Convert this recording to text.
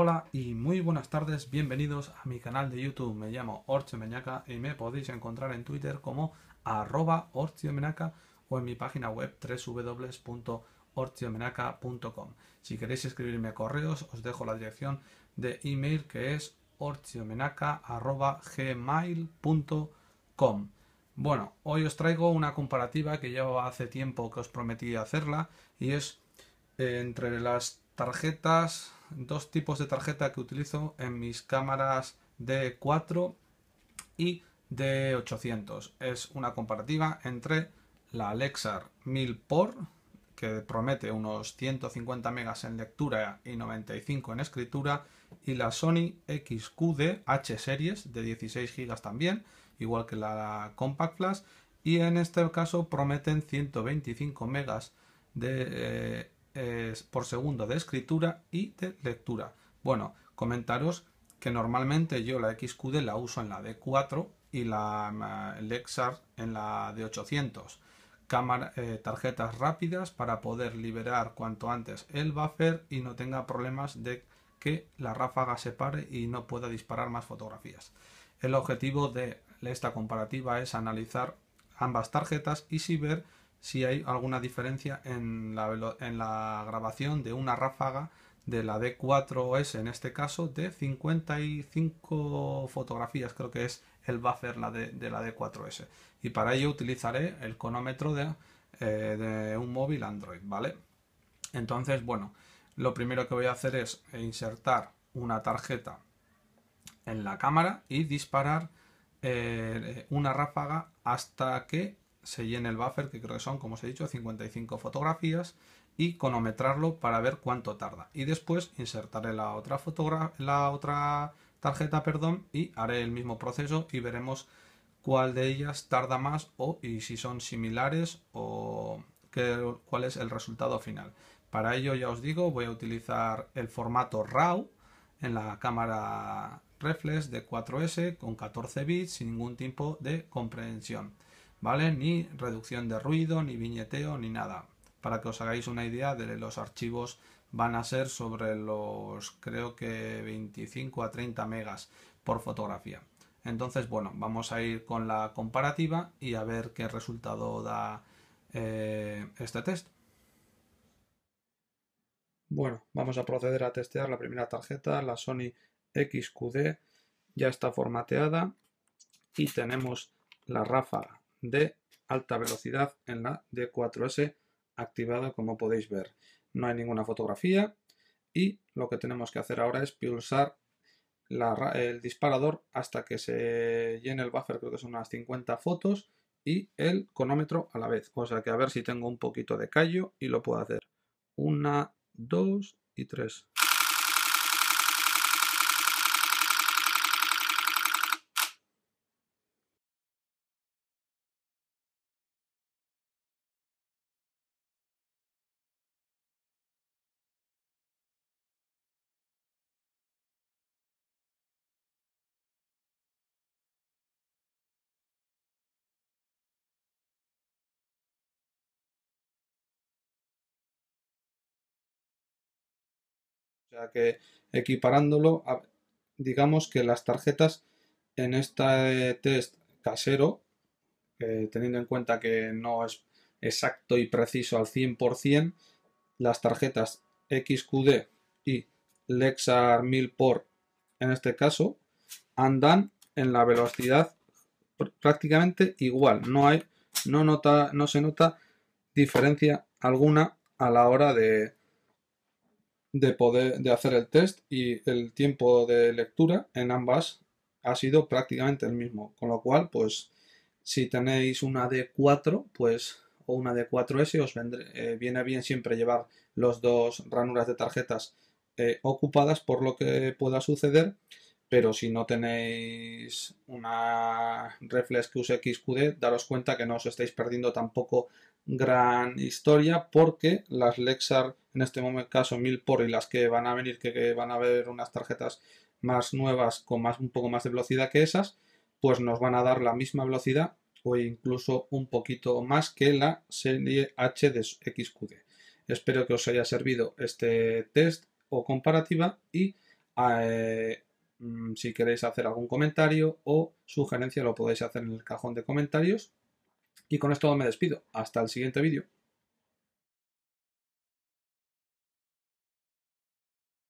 Hola y muy buenas tardes, bienvenidos a mi canal de YouTube. Me llamo Orche Meñaca y me podéis encontrar en Twitter como arroba o en mi página web www.ortiomenaca.com. Si queréis escribirme correos, os dejo la dirección de email que es gmail.com Bueno, hoy os traigo una comparativa que lleva hace tiempo que os prometí hacerla y es eh, entre las tarjetas, dos tipos de tarjeta que utilizo en mis cámaras d 4 y d 800. Es una comparativa entre la Lexar 1000 por que promete unos 150 megas en lectura y 95 en escritura, y la Sony XQD H series de 16 GB también, igual que la Compact Flash, y en este caso prometen 125 megas de eh, por segundo de escritura y de lectura. Bueno, comentaros que normalmente yo la XQD la uso en la D4 y la mm, Lexar en la D800. Cámara, eh, tarjetas rápidas para poder liberar cuanto antes el buffer y no tenga problemas de que la ráfaga se pare y no pueda disparar más fotografías. El objetivo de esta comparativa es analizar ambas tarjetas y si ver si hay alguna diferencia en la, en la grabación de una ráfaga de la D4S, en este caso, de 55 fotografías, creo que es el buffer la de, la D4S. Y para ello utilizaré el conómetro de, eh, de un móvil Android, ¿vale? Entonces, bueno, lo primero que voy a hacer es insertar una tarjeta en la cámara y disparar eh, una ráfaga hasta que se llene el buffer, que creo que son, como os he dicho, 55 fotografías, y cronometrarlo para ver cuánto tarda. Y después insertaré la otra, la otra tarjeta perdón, y haré el mismo proceso y veremos cuál de ellas tarda más o y si son similares o cuál es el resultado final. Para ello ya os digo, voy a utilizar el formato RAW en la cámara reflex de 4S con 14 bits sin ningún tipo de comprensión. ¿vale? Ni reducción de ruido, ni viñeteo, ni nada. Para que os hagáis una idea de los archivos van a ser sobre los creo que 25 a 30 megas por fotografía. Entonces, bueno, vamos a ir con la comparativa y a ver qué resultado da eh, este test. Bueno, vamos a proceder a testear la primera tarjeta, la Sony XQD, ya está formateada y tenemos la ráfaga de alta velocidad en la D4S activada como podéis ver. No hay ninguna fotografía y lo que tenemos que hacer ahora es pulsar el disparador hasta que se llene el buffer, creo que son unas 50 fotos, y el cronómetro a la vez. O sea que a ver si tengo un poquito de callo y lo puedo hacer. Una, dos y tres. O sea que equiparándolo, digamos que las tarjetas en este test casero, teniendo en cuenta que no es exacto y preciso al 100%, las tarjetas XQD y Lexar 1000 por, en este caso, andan en la velocidad prácticamente igual. No, hay, no, nota, no se nota diferencia alguna a la hora de, de poder de hacer el test y el tiempo de lectura en ambas ha sido prácticamente el mismo. Con lo cual, pues si tenéis una D4, pues o una D4S, os eh, viene bien siempre llevar los dos ranuras de tarjetas eh, ocupadas por lo que pueda suceder pero si no tenéis una Reflex que XQD, daros cuenta que no os estáis perdiendo tampoco gran historia porque las Lexar, en este momento caso 1000 por y las que van a venir, que, van a ver unas tarjetas más nuevas con más, un poco más de velocidad que esas, pues nos van a dar la misma velocidad o incluso un poquito más que la serie H de XQD. Espero que os haya servido este test o comparativa y... Eh, Mm, si queréis hacer algún comentario o sugerencia lo podéis hacer en el cajón de comentarios. Y con esto me despido. Hasta el siguiente vídeo.